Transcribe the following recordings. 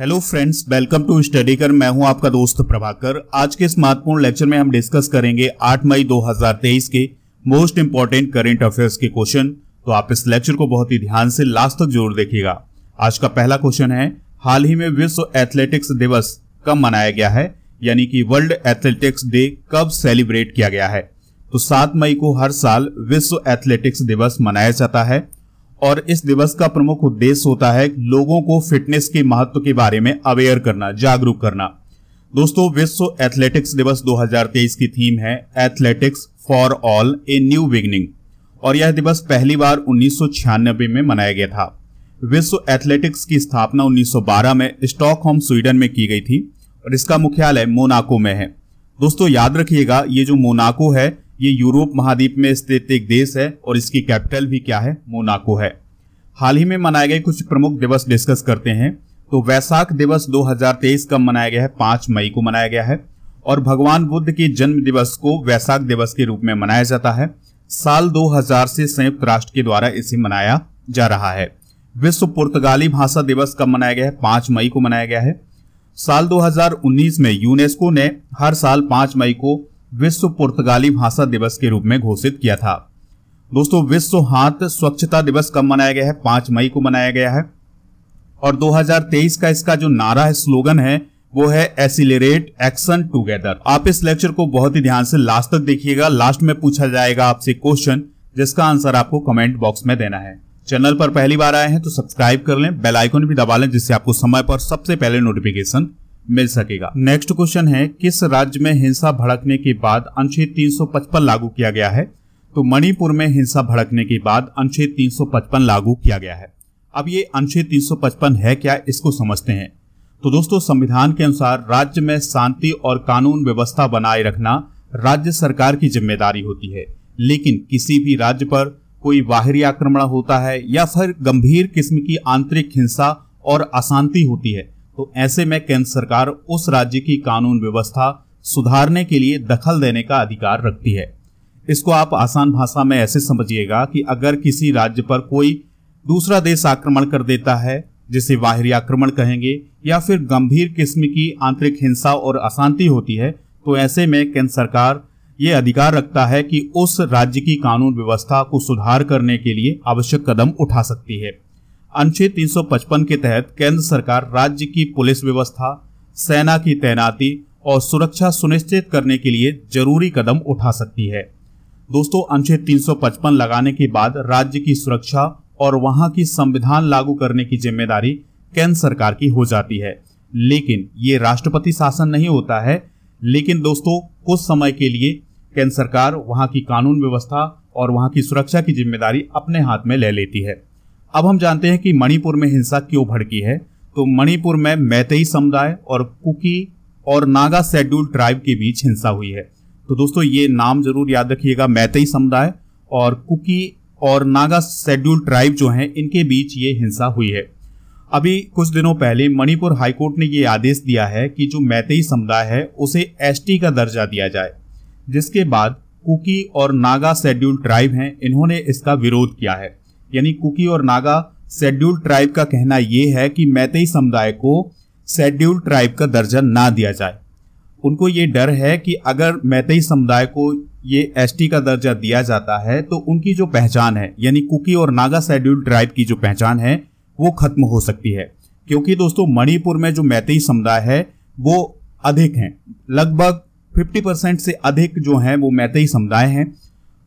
Hello friends welcome to study कर मैं हूं आपका दोस्त प्रभाकर आज के इस महत्वपूर्ण लेक्चर में हम डिस्कस करेंगे 8 मई 2023 के मोस्ट इम्पोर्टेंट करेंट अफेयर्स के क्वेश्चन तो आप इस लेक्चर को बहुत ही ध्यान से लास्ट तक जरूर देखिएगा आज का पहला क्वेश्चन है हाल ही में विश्व एथलेटिक्स दिवस कब मनाया गया है यानी कि वर्ल्ड एथलेटिक्स डे कब सेलिब्रेट किया गया है तो सात मई को हर साल विश्व एथलेटिक्स दिवस मनाया जाता है और इस दिवस का प्रमुख उद्देश्य होता है लोगों को फिटनेस के महत्व के बारे में अवेयर करना जागरूक करना दोस्तों विश्व एथलेटिक्स दिवस 2023 की थीम है athletics for all a new beginning और यह दिवस पहली बार उन्नीस में मनाया गया था विश्व एथलेटिक्स की स्थापना 1912 में स्टॉकहोम स्वीडन में की गई थी और इसका मुख्यालय मोनाको में है दोस्तों याद रखिएगा ये जो मोनाको है ये यूरोप महाद्वीप में स्थित एक देश है और इसकी कैपिटल भी क्या है मोनाको है हाल ही में मनाए गए कुछ प्रमुख दिवस डिस्कस करते हैं तो वैसाख दिवस 2023 कब मनाया गया है पांच मई को मनाया गया है और भगवान बुद्ध के जन्म दिवस को वैसाख दिवस के रूप में मनाया जाता है साल 2000 से संयुक्त राष्ट्र के द्वारा इसे मनाया जा रहा है विश्व पुर्तगाली भाषा दिवस कब मनाया गया है पांच मई को मनाया गया है साल 2019 में यूनेस्को ने हर साल पांच मई को विश्व पुर्तगाली भाषा दिवस के रूप में घोषित किया था दोस्तों विश्व हाथ स्वच्छता दिवस कब मनाया गया है पांच मई को मनाया गया है और 2023 का इसका जो नारा है स्लोगन है वो है एसिलेट एक्शन टूगेदर आप इस लेक्चर को बहुत ही ध्यान से लास्ट तक देखिएगा लास्ट में पूछा जाएगा आपसे क्वेश्चन जिसका आंसर आपको कमेंट बॉक्स में देना है चैनल पर पहली बार आए हैं तो सब्सक्राइब कर लें बेल आइकन भी दबा लें जिससे आपको समय पर सबसे पहले नोटिफिकेशन मिल सकेगा नेक्स्ट क्वेश्चन है किस राज्य में हिंसा भड़कने के बाद अनुच्छेद 355 लागू किया गया है तो मणिपुर में हिंसा भड़कने के बाद अनुच्छेद 355 लागू किया गया है अब ये अनुच्छेद 355 है क्या इसको समझते हैं तो दोस्तों संविधान के अनुसार राज्य में शांति और कानून व्यवस्था बनाए रखना राज्य सरकार की जिम्मेदारी होती है लेकिन किसी भी राज्य पर कोई बाहरी आक्रमण होता है या फिर गंभीर किस्म की आंतरिक हिंसा और अशांति होती है तो ऐसे में केंद्र सरकार उस राज्य की कानून व्यवस्था सुधारने के लिए दखल देने का अधिकार रखती है इसको आप आसान भाषा में ऐसे समझिएगा कि अगर किसी राज्य पर कोई दूसरा देश आक्रमण कर देता है जिसे बाहरी आक्रमण कहेंगे या फिर गंभीर किस्म की आंतरिक हिंसा और अशांति होती है तो ऐसे में केंद्र सरकार ये अधिकार रखता है कि उस राज्य की कानून व्यवस्था को सुधार करने के लिए आवश्यक कदम उठा सकती है अनुच्छेद 355 के तहत केंद्र सरकार राज्य की पुलिस व्यवस्था सेना की तैनाती और सुरक्षा सुनिश्चित करने के लिए जरूरी कदम उठा सकती है दोस्तों अनुच्छेद 355 लगाने के बाद राज्य की सुरक्षा और वहां की संविधान लागू करने की जिम्मेदारी केंद्र सरकार की हो जाती है लेकिन ये राष्ट्रपति शासन नहीं होता है लेकिन दोस्तों कुछ समय के लिए केंद्र सरकार वहां की कानून व्यवस्था और वहां की सुरक्षा की जिम्मेदारी अपने हाथ में ले लेती है अब हम जानते हैं कि मणिपुर में हिंसा क्यों भड़की है तो मणिपुर में मैतेई समुदाय और कुकी और नागा शेड्यूल ट्राइब के बीच हिंसा हुई है तो दोस्तों ये नाम जरूर याद रखिएगा मैतेई समुदाय और कुकी और नागा शेड्यूल ट्राइब जो हैं इनके बीच ये हिंसा हुई है अभी कुछ दिनों पहले मणिपुर हाईकोर्ट ने ये आदेश दिया है कि जो मैतेई समुदाय है उसे एस का दर्जा दिया जाए जिसके बाद कुकी और नागा शेड्यूल ट्राइब हैं इन्होंने इसका विरोध किया है यानी कुकी और नागा शेड्यूल्ड ट्राइब का कहना यह है कि मैतई समुदाय को शेड्यूल्ड ट्राइब का दर्जा ना दिया जाए उनको ये डर है कि अगर मैतई समुदाय को ये एस का दर्जा दिया जाता है तो उनकी जो पहचान है यानी कुकी और नागा शेड्यूल्ड ट्राइब की जो पहचान है वो खत्म हो सकती है क्योंकि दोस्तों मणिपुर में जो मैतई समुदाय है वो अधिक हैं लगभग 50 परसेंट से अधिक जो हैं वो मैतई समुदाय हैं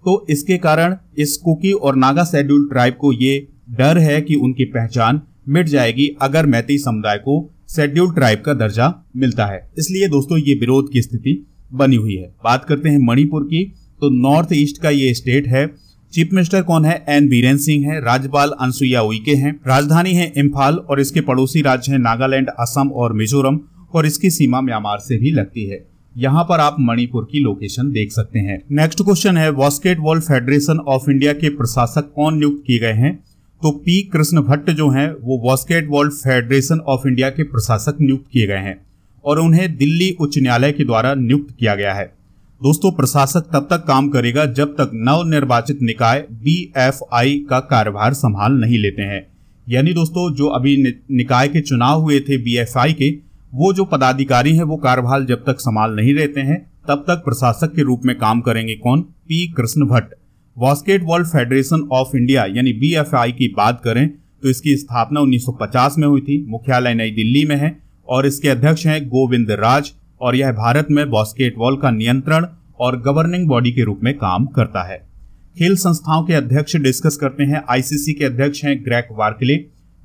तो इसके कारण इस कुकी और नागा शेड्यूल ट्राइब को ये डर है कि उनकी पहचान मिट जाएगी अगर मैती समुदाय को शेड्यूल ट्राइब का दर्जा मिलता है इसलिए दोस्तों ये विरोध की स्थिति बनी हुई है बात करते हैं मणिपुर की तो नॉर्थ ईस्ट का ये स्टेट है चीफ मिनिस्टर कौन है एन बीरेन सिंह है राज्यपाल अनसुईया उइके हैं राजधानी है इम्फाल और इसके पड़ोसी राज्य हैं नागालैंड असम और मिजोरम और इसकी सीमा म्यांमार से भी लगती है यहाँ पर आप मणिपुर की लोकेशन देख सकते हैं नेक्स्ट क्वेश्चन है बॉल फेडरेशन ऑफ इंडिया के प्रशासक कौन नियुक्त किए गए हैं तो पी कृष्ण भट्ट जो हैं वो बॉल फेडरेशन ऑफ इंडिया के प्रशासक नियुक्त किए गए हैं और उन्हें दिल्ली उच्च न्यायालय के द्वारा नियुक्त किया गया है दोस्तों प्रशासक तब तक काम करेगा जब तक नव निर्वाचित निकाय बी का कार्यभार संभाल नहीं लेते हैं यानी दोस्तों जो अभी निकाय के चुनाव हुए थे बी के वो जो पदाधिकारी है वो कार्यभार जब तक संभाल नहीं रहते हैं तब तक प्रशासक के रूप में काम करेंगे कौन P Krishna Bhatt basketball federation of India यानी बी की बात करें तो इसकी स्थापना 1950 में हुई थी मुख्यालय नई दिल्ली में है और इसके अध्यक्ष हैं गोविंद राज और यह भारत में बास्केटबॉल का नियंत्रण और गवर्निंग बॉडी के रूप में काम करता है खेल संस्थाओं के अध्यक्ष डिस्कस करते हैं आईसीसी के अध्यक्ष हैं ग्रैक वार्कले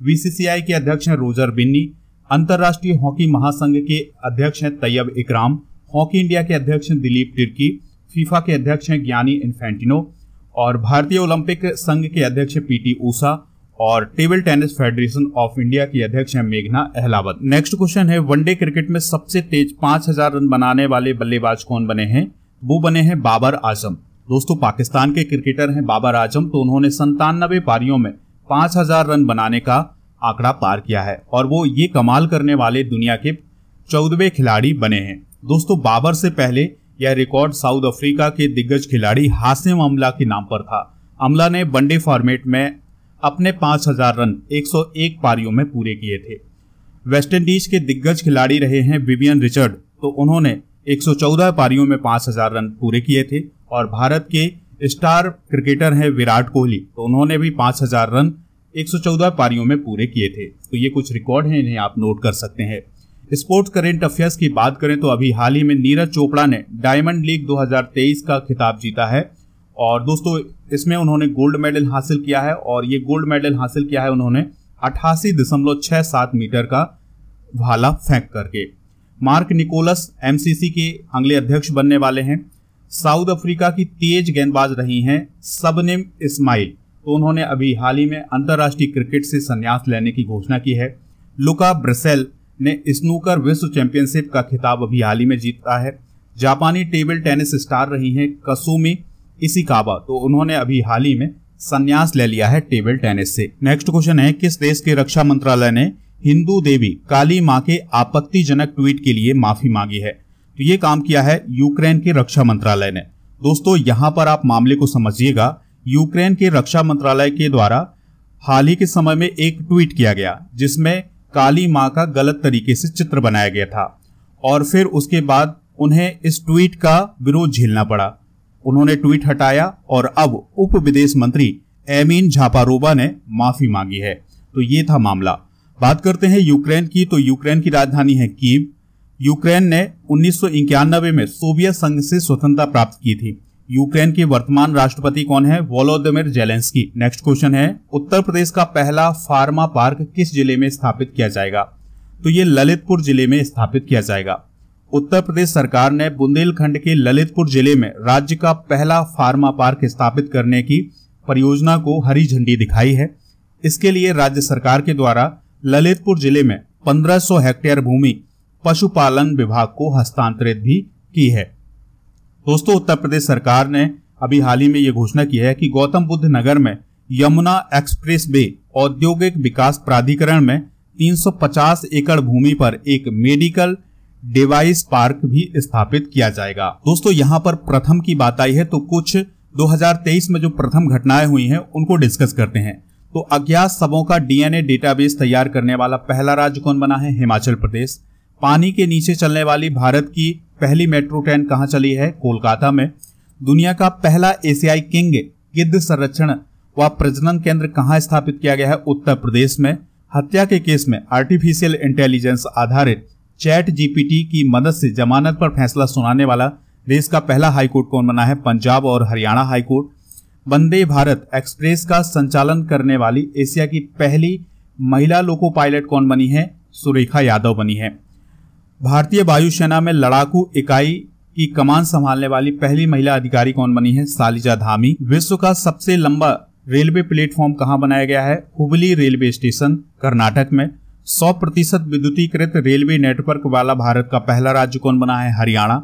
बीसीसीआई के अध्यक्ष हैं रोजर बिन्नी अंतर्राष्ट्रीय हॉकी महासंघ के अध्यक्ष हैं तैयब इकराम हॉकी इंडिया के अध्यक्ष हैं दिलीप तिर्की फीफा के अध्यक्ष हैं ज्ञानी इन्फेंटिनो और भारतीय ओलंपिक संघ के अध्यक्ष पीटी ऊषा और table tennis federation of India की अध्यक्ष हैं मेघना अहलावत नेक्स्ट क्वेश्चन है वनडे क्रिकेट में सबसे तेज हजार रन बनाने वाले बल्लेबाज कौन बने हैं वो बने हैं बाबर आजम दोस्तों पाकिस्तान के क्रिकेटर हैं बाबर आजम तो उन्होंने संतानवे पारियों में हजार रन बनाने का आंकड़ा पार किया है और वो ये कमाल करने वाले दुनिया के चौदहवें खिलाड़ी बने हैं दोस्तों बाबर से पहले यह रिकॉर्ड साउथ अफ्रीका के दिग्गज खिलाड़ी हासिम अमला के नाम पर था अमला ने वनडे फॉर्मेट में अपने 5000 रन 101 पारियों में पूरे किए थे वेस्टइंडीज के दिग्गज खिलाड़ी रहे हैं विवियन रिचर्ड तो उन्होंने 114 पारियों में 5000 रन पूरे किए थे और भारत के स्टार क्रिकेटर हैं विराट कोहली तो उन्होंने भी 5000 रन 114 पारियों में पूरे किए थे तो ये कुछ रिकॉर्ड हैं इन्हें आप नोट कर सकते हैं स्पोर्ट्स करेंट अफेयर्स की बात करें तो अभी हाल ही में नीरज चोपड़ा ने डायमंड लीग 2023 का खिताब जीता है और दोस्तों इसमें उन्होंने गोल्ड मेडल हासिल किया है और ये गोल्ड मेडल हासिल किया है उन्होंने अठासी दशमलव छः सात मीटर का भाला फेंक करके मार्क निकोलस एमसीसी के अगले अध्यक्ष बनने वाले हैं साउथ अफ्रीका की तेज गेंदबाज रही हैं सबनेम इस्माइल तो उन्होंने अभी हाल ही में अंतर्राष्ट्रीय क्रिकेट से संन्यास लेने की घोषणा की है लुका ब्रसेल ने स्नूकर विश्व चैंपियनशिप का खिताब अभी हाल ही में जीता है जापानी टेबल टेनिस स्टार रही हैं कसुमी काबा तो उन्होंने अभी हाल ही में संन्यास ले लिया है टेबल टेनिस से नेक्स्ट क्वेश्चन है किस देश के रक्षा मंत्रालय ने हिंदू देवी काली माँ के आपत्तिजनक ट्वीट के लिए माफी मांगी है तो ये काम किया है यूक्रेन के रक्षा मंत्रालय ने दोस्तों यहाँ पर आप मामले को समझिएगा यूक्रेन के रक्षा मंत्रालय के द्वारा हाल ही के समय में एक ट्वीट किया गया जिसमें काली माँ का गलत तरीके से चित्र बनाया गया था और फिर उसके बाद उन्हें इस ट्वीट का विरोध झेलना पड़ा उन्होंने ट्वीट हटाया और अब उप विदेश मंत्री एमीन झापारोबा ने माफी मांगी है तो ये था मामला बात करते हैं यूक्रेन की तो यूक्रेन की राजधानी है कीव यूक्रेन ने उन्नीस में सोवियत संघ से स्वतंत्रता प्राप्त की थी यूक्रेन के वर्तमान राष्ट्रपति कौन है वोलोदिमिर जेलेंस्की नेक्स्ट क्वेश्चन है उत्तर प्रदेश का पहला फार्मा पार्क किस जिले में स्थापित किया जाएगा तो ये ललितपुर जिले में स्थापित किया जाएगा उत्तर प्रदेश सरकार ने बुंदेलखंड के ललितपुर जिले में राज्य का पहला फार्मा पार्क स्थापित करने की परियोजना को हरी झंडी दिखाई है इसके लिए राज्य सरकार के द्वारा ललितपुर जिले में 1500 हेक्टेयर भूमि पशुपालन विभाग को हस्तांतरित भी की है दोस्तों उत्तर प्रदेश सरकार ने अभी हाल ही में ये घोषणा की है कि गौतम बुद्ध नगर में यमुना एक्सप्रेस वे औद्योगिक विकास प्राधिकरण में 350 एकड़ भूमि पर एक मेडिकल डिवाइस पार्क भी स्थापित किया जाएगा दोस्तों यहाँ पर प्रथम की बात आई है तो कुछ 2023 में जो प्रथम घटनाएं हुई हैं उनको डिस्कस करते हैं तो अज्ञात सबों का डीएनए डेटाबेस तैयार करने वाला पहला राज्य कौन बना है हिमाचल प्रदेश पानी के नीचे चलने वाली भारत की पहली मेट्रो ट्रेन कहाँ चली है कोलकाता में दुनिया का पहला एशियाई किंग गिद्ध संरक्षण व प्रजनन केंद्र कहाँ स्थापित किया गया है उत्तर प्रदेश में हत्या के केस में आर्टिफिशियल इंटेलिजेंस आधारित चैट जीपीटी की मदद से जमानत पर फैसला सुनाने वाला देश का पहला हाईकोर्ट कौन बना है पंजाब और हरियाणा हाईकोर्ट वंदे भारत एक्सप्रेस का संचालन करने वाली एशिया की पहली महिला लोको पायलट कौन बनी है सुरेखा यादव बनी है भारतीय वायुसेना में लड़ाकू इकाई की कमान संभालने वाली पहली महिला अधिकारी कौन बनी है सालिजा धामी विश्व का सबसे लंबा रेलवे प्लेटफॉर्म कहाँ बनाया गया है हुबली रेलवे स्टेशन कर्नाटक में 100 प्रतिशत विद्युतीकृत रेलवे नेटवर्क वाला भारत का पहला राज्य कौन बना है हरियाणा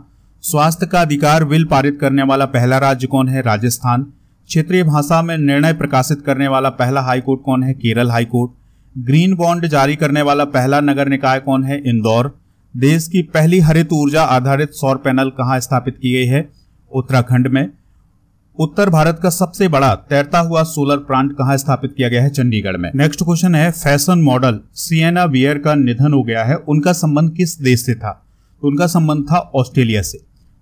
स्वास्थ्य का अधिकार बिल पारित करने वाला पहला राज्य कौन है राजस्थान क्षेत्रीय भाषा में निर्णय प्रकाशित करने वाला पहला हाईकोर्ट कौन है केरल हाईकोर्ट ग्रीन बॉन्ड जारी करने वाला पहला नगर निकाय कौन है इंदौर देश की पहली हरित ऊर्जा आधारित सौर पैनल कहां स्थापित की गई है उत्तराखंड में उत्तर भारत का सबसे बड़ा तैरता हुआ सोलर प्लांट कहां स्थापित किया गया है चंडीगढ़ में नेक्स्ट क्वेश्चन है फैशन मॉडल सीएना वियर का निधन हो गया है उनका संबंध किस देश से था तो उनका संबंध था ऑस्ट्रेलिया से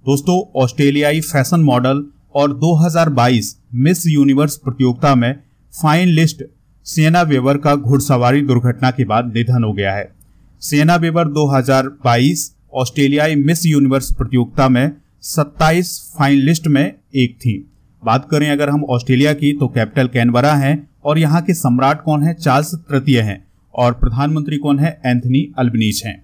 दोस्तों ऑस्ट्रेलियाई फैशन मॉडल और 2022 मिस यूनिवर्स प्रतियोगिता में फाइन लिस्ट सेना वेवर का घुड़सवारी दुर्घटना के बाद निधन हो गया है सेना बेवर 2022 ऑस्ट्रेलियाई मिस यूनिवर्स प्रतियोगिता में 27 फाइनलिस्ट में एक थी बात करें अगर हम ऑस्ट्रेलिया की तो कैपिटल कैनबरा है और यहाँ के सम्राट कौन है चार्ल्स तृतीय है और प्रधानमंत्री कौन है एंथनी अल्बनीच हैं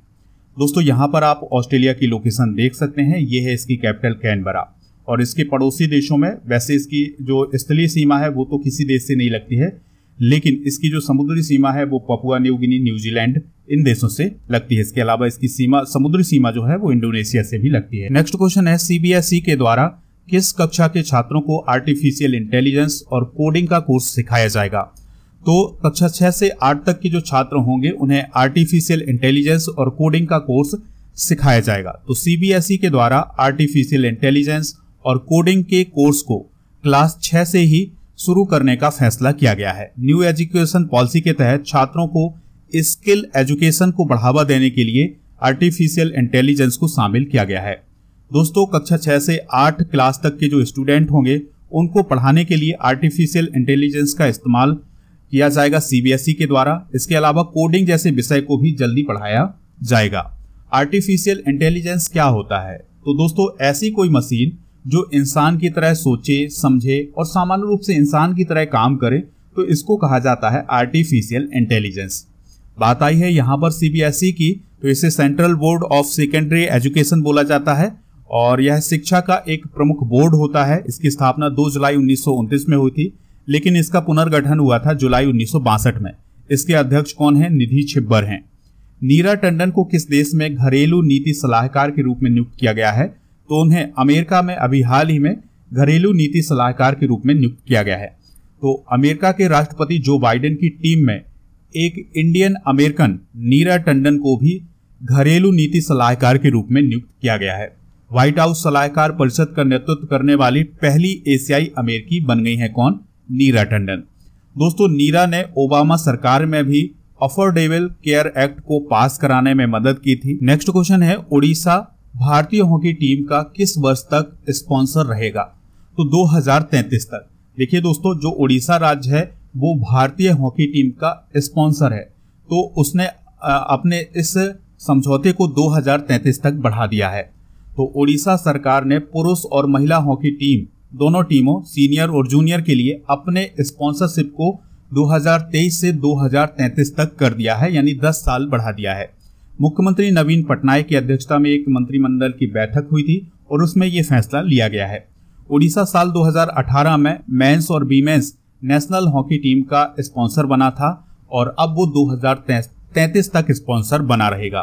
दोस्तों यहाँ पर आप ऑस्ट्रेलिया की लोकेशन देख सकते हैं ये है इसकी कैपिटल कैनबरा और इसके पड़ोसी देशों में वैसे इसकी जो स्थलीय सीमा है वो तो किसी देश से नहीं लगती है लेकिन इसकी जो समुद्री सीमा है वो पपुआ न्यू गिनी न्यूजीलैंड इन देशों से लगती है इसके अलावा इसकी सीमा समुद्री सीमा जो है वो इंडोनेशिया से भी लगती है नेक्स्ट क्वेश्चन है सीबीएसई e के द्वारा किस कक्षा के छात्रों को आर्टिफिशियल इंटेलिजेंस और कोडिंग का कोर्स सिखाया जाएगा तो कक्षा छह से आठ तक के जो छात्र होंगे उन्हें आर्टिफिशियल इंटेलिजेंस और कोडिंग का कोर्स सिखाया जाएगा तो सीबीएसई e के द्वारा आर्टिफिशियल इंटेलिजेंस और कोडिंग के कोर्स को क्लास छह से ही शुरू करने का फैसला किया गया है न्यू एजुकेशन पॉलिसी के तहत छात्रों को स्किल एजुकेशन को बढ़ावा देने के लिए आर्टिफिशियल इंटेलिजेंस को शामिल किया गया है दोस्तों कक्षा छः से आठ क्लास तक के जो स्टूडेंट होंगे उनको पढ़ाने के लिए आर्टिफिशियल इंटेलिजेंस का इस्तेमाल किया जाएगा सीबीएसई e के द्वारा इसके अलावा कोडिंग जैसे विषय को भी जल्दी पढ़ाया जाएगा आर्टिफिशियल इंटेलिजेंस क्या होता है तो दोस्तों ऐसी कोई मशीन जो इंसान की तरह सोचे समझे और सामान्य रूप से इंसान की तरह काम करे तो इसको कहा जाता है आर्टिफिशियल इंटेलिजेंस बात आई है यहाँ पर सीबीएसई e की तो इसे central board of secondary education बोला जाता है और यह शिक्षा का एक प्रमुख बोर्ड होता है इसकी स्थापना 2 जुलाई उन्नीस में हुई थी लेकिन इसका पुनर्गठन हुआ था जुलाई उन्नीस में इसके अध्यक्ष कौन है निधि छिब्बर हैं नीरा टंडन को किस देश में घरेलू नीति सलाहकार के रूप में नियुक्त किया गया है तो उन्हें अमेरिका में अभी हाल ही में घरेलू नीति सलाहकार के रूप में नियुक्त किया गया है तो अमेरिका के राष्ट्रपति जो बाइडेन की टीम में एक इंडियन अमेरिकन नीरा टंडन को भी घरेलू नीति सलाहकार के रूप में नियुक्त किया गया है व्हाइट हाउस सलाहकार परिषद का नेतृत्व करने वाली पहली एशियाई अमेरिकी बन गई है कौन नीरा टंडन दोस्तों नीरा ने ओबामा सरकार में भी अफोर्डेबल केयर एक्ट को पास कराने में मदद की थी नेक्स्ट क्वेश्चन है उड़ीसा भारतीय हॉकी टीम का किस वर्ष तक स्पॉन्सर रहेगा तो 2033 तक देखिए दोस्तों जो उड़ीसा राज्य है वो भारतीय हॉकी टीम का स्पॉन्सर है तो उसने अपने इस समझौते को 2033 तक बढ़ा दिया है तो ओडिशा सरकार ने पुरुष और महिला हॉकी टीम दोनों टीमों सीनियर और जूनियर के लिए अपने स्पॉन्सरशिप को 2023 से 2033 तक कर दिया है यानी 10 साल बढ़ा दिया है मुख्यमंत्री नवीन पटनायक की अध्यक्षता में एक मंत्रिमंडल की बैठक हुई थी और उसमें यह फैसला लिया गया है ओडिशा साल 2018 में मेंस और बीमेंस नेशनल हॉकी टीम का स्पॉन्सर बना था और अब वो 2033 तक स्पॉन्सर बना रहेगा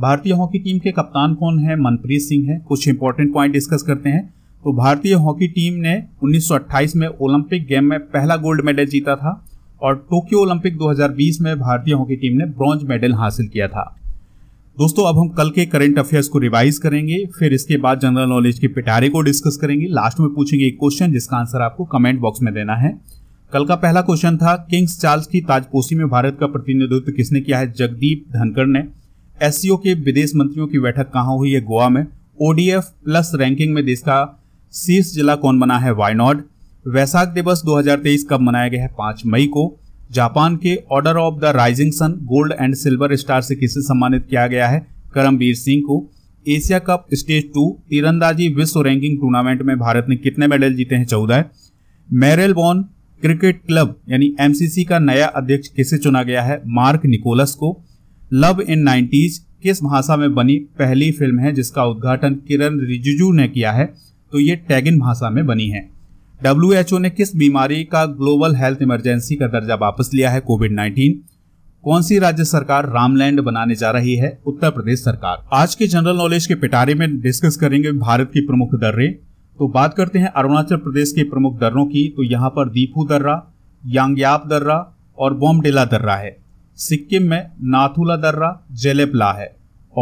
भारतीय हॉकी टीम के कप्तान कौन है मनप्रीत सिंह है कुछ इंपॉर्टेंट पॉइंट डिस्कस करते हैं तो भारतीय हॉकी टीम ने 1928 में ओलंपिक गेम में पहला गोल्ड मेडल जीता था और टोक्यो ओलंपिक 2020 में भारतीय हॉकी टीम ने ब्रॉन्ज मेडल हासिल किया था दोस्तों अब हम कल के करंट अफेयर्स को रिवाइज करेंगे फिर इसके बाद जनरल नॉलेज के पिटारे को डिस्कस करेंगे लास्ट में पूछेंगे एक क्वेश्चन जिसका आंसर आपको कमेंट बॉक्स में देना है कल का पहला क्वेश्चन था किंग्स चार्ल्स की ताजपोशी में भारत का प्रतिनिधित्व किसने किया है जगदीप धनकर ने एस के विदेश मंत्रियों की बैठक कहाँ हुई है गोवा में ओडीएफ प्लस रैंकिंग में देश का शीर्ष जिला कौन बना है वायनॉड वैसाख दिवस 2023 कब मनाया गया है पांच मई को जापान के order of the rising sun gold and silver star से किसे सम्मानित किया गया है करमवीर सिंह को एशिया कप स्टेज टू तीरंदाजी विश्व रैंकिंग टूर्नामेंट में भारत ने कितने मेडल जीते हैं चौदह है। मेरेल बॉन क्रिकेट क्लब यानी एमसीसी का नया अध्यक्ष किसे चुना गया है मार्क निकोलस को लव इन नाइन्टीज किस भाषा में बनी पहली फिल्म है जिसका उद्घाटन किरण रिजिजू ने किया है तो ये टैगिन भाषा में बनी है डब्ल्यू ने किस बीमारी का ग्लोबल हेल्थ इमरजेंसी का दर्जा वापस लिया है कोविड नाइन्टीन कौन सी राज्य सरकार रामलैंड बनाने जा रही है उत्तर प्रदेश सरकार आज के जनरल नॉलेज के पिटारे में डिस्कस करेंगे भारत की प्रमुख दर्रे तो बात करते हैं अरुणाचल प्रदेश के प्रमुख दर्रों की तो यहाँ पर दीपू दर्रा यांगयाप दर्रा और बोमडेला दर्रा है सिक्किम में नाथुला दर्रा जेलेपला है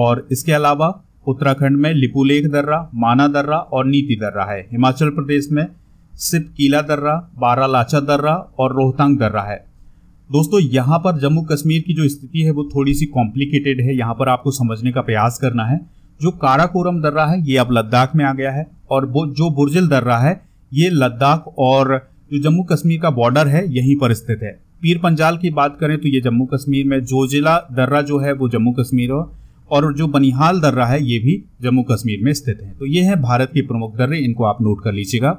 और इसके अलावा उत्तराखंड में लिपुलेख दर्रा माना दर्रा और नीति दर्रा है हिमाचल प्रदेश में सिप कीला दर्रा बारालाचा दर्रा और रोहतांग दर्रा है दोस्तों यहाँ पर जम्मू कश्मीर की जो स्थिति है वो थोड़ी सी कॉम्प्लिकेटेड है यहाँ पर आपको समझने का प्रयास करना है जो काराकोरम दर्रा है ये अब लद्दाख में आ गया है और जो बुर्जिल दर्रा है ये लद्दाख और जो जम्मू कश्मीर का बॉर्डर है यहीं पर स्थित है पीर पंजाल की बात करें तो ये जम्मू कश्मीर में जोजिला दर्रा जो है वो जम्मू कश्मीर और जो बनिहाल दर्रा है ये भी जम्मू कश्मीर में स्थित है तो ये है भारत के प्रमुख दर्रे इनको आप नोट कर लीजिएगा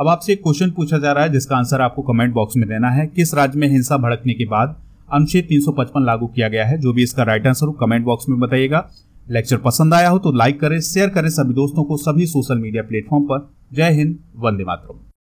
अब आपसे एक क्वेश्चन पूछा जा रहा है जिसका आंसर आपको कमेंट बॉक्स में देना है किस राज्य में हिंसा भड़कने के बाद अनुच्छेद 355 लागू किया गया है जो भी इसका राइट आंसर हो कमेंट बॉक्स में बताइएगा लेक्चर पसंद आया हो तो लाइक करें शेयर करें सभी दोस्तों को सभी सोशल मीडिया प्लेटफॉर्म पर जय हिंद वंदे मातरम